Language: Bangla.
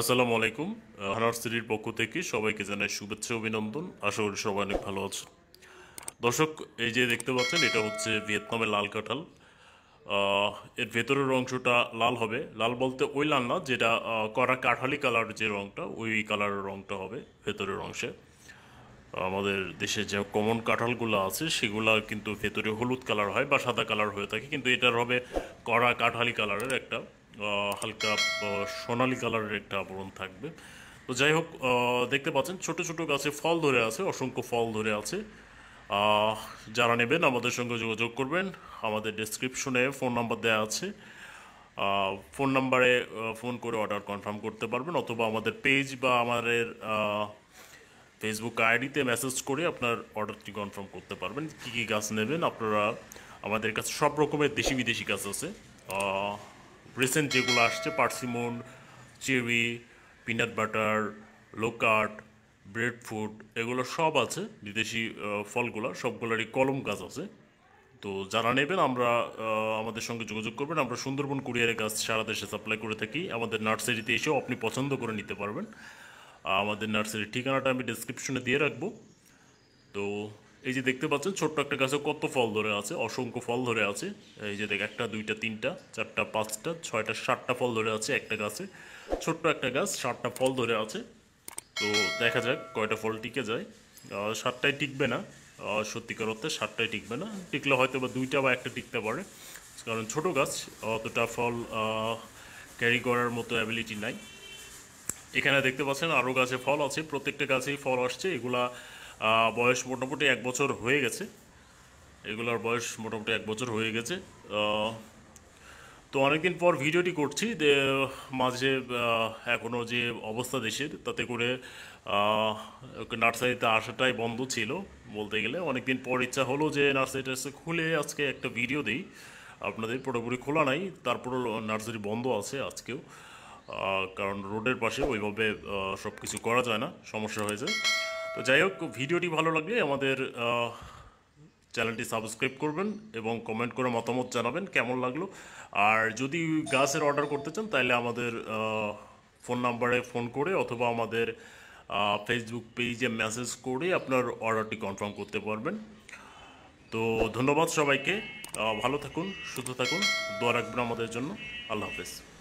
আসসালামু আলাইকুম হানার সিটির পক্ষ থেকে সবাইকে জানাই শুভেচ্ছা অভিনন্দন আশা করি সবাই অনেক ভালো আছেন দর্শক এই যে দেখতে পাচ্ছেন এটা হচ্ছে ভিয়েতনামের লাল কাঁঠাল এর ভেতরের অংশটা লাল হবে লাল বলতে ওই লাল না যেটা করা কাঠালি কালার যে রঙটা ওই কালারের রঙটা হবে ভেতরের অংশে আমাদের দেশে যে কমন কাঁঠালগুলো আছে সেগুলা কিন্তু ভেতরে হলুদ কালার হয় বা সাদা কালার হয়ে থাকে কিন্তু এটার হবে কড়া কাঠালি কালারের একটা হালকা সোনালি কালারের একটা আবরণ থাকবে তো যাই হোক দেখতে পাচ্ছেন ছোট ছোট গাছে ফল ধরে আছে অসংখ্য ফল ধরে আছে যারা নেবেন আমাদের সঙ্গে যোগাযোগ করবেন আমাদের ডিসক্রিপশনে ফোন নাম্বার দেওয়া আছে ফোন নাম্বারে ফোন করে অর্ডার কনফার্ম করতে পারবেন অথবা আমাদের পেজ বা আমাদের ফেসবুক আইডিতে মেসেজ করে আপনার অর্ডারটি কনফার্ম করতে পারবেন কী কী গাছ নেবেন আপনারা আমাদের কাছে সব রকমের দেশি বিদেশি গাছ আছে রিসেন্ট যেগুলো আসছে persimmon cherry peanut butter loquat bread food এগুলো সব আছে বিদেশি ফলগুলো সবগুলোরই কলম গাছ আছে তো যারা নেবেন আমরা আমাদের সঙ্গে যোগাযোগ করবেন আমরা সুন্দরবন কুরিয়ারের গাছ সারা দেশে সাপ্লাই করে থাকি আমাদের নার্সারিতে এসেও আপনি পছন্দ করে নিতে পারবেন আমাদের নার্সারির ঠিকানাটা আমি ডিসক্রিপশনে দিয়ে রাখবো তো এই যে দেখতে পাচ্ছেন ছোট্ট একটা গাছে কত ফল ধরে আছে অসংখ্য ফল ধরে আছে এই যে দেখ একটা দুইটা তিনটা চারটা পাঁচটা ছয়টা সাতটা ফল ধরে আছে একটা গাছে ছোট্ট একটা গাছ সাতটা ফল ধরে আছে তো দেখা যাক কয়টা ফল টিকে যায় সাতটায় টিকবে না সত্যিকার অর্থে সাতটায় টিকবে না টিকলে হয়তো বা দুইটা বা একটা টিকতে পারে কারণ ছোট গাছ অতটা ফল ক্যারি করার মতো অ্যাবিলিটি নাই এখানে দেখতে পাচ্ছেন আরও গাছে ফল আছে প্রত্যেকটা গাছেই ফল আসছে এগুলা বয়স মোটামুটি এক বছর হয়ে গেছে এগুলোর বয়স মোটামুটি এক বছর হয়ে গেছে তো অনেকদিন পর ভিডিওটি করছি মাঝে এখনও যে অবস্থা দেশের তাতে করে নার্সারিতে আসাটাই বন্ধ ছিল বলতে গেলে অনেকদিন পর ইচ্ছা হলো যে নার্সারি টার্সারি খুলে আজকে একটা ভিডিও দিই আপনাদের পুরোপুরি খোলা নাই তারপরও নার্সারি বন্ধ আছে আজকেও কারণ রোডের পাশে ওইভাবে সব কিছু করা যায় না সমস্যা হয়ে যায় তো যাই হোক ভিডিওটি ভালো লাগলে আমাদের চ্যানেলটি সাবস্ক্রাইব করবেন এবং কমেন্ট করে মতামত জানাবেন কেমন লাগলো আর যদি গাছের অর্ডার করতে চান তাহলে আমাদের ফোন নাম্বারে ফোন করে অথবা আমাদের ফেসবুক পেজে মেসেজ করে আপনার অর্ডারটি কনফার্ম করতে পারবেন তো ধন্যবাদ সবাইকে ভালো থাকুন সুস্থ থাকুন দোয়া রাখবেন আমাদের জন্য আল্লাহ হাফেজ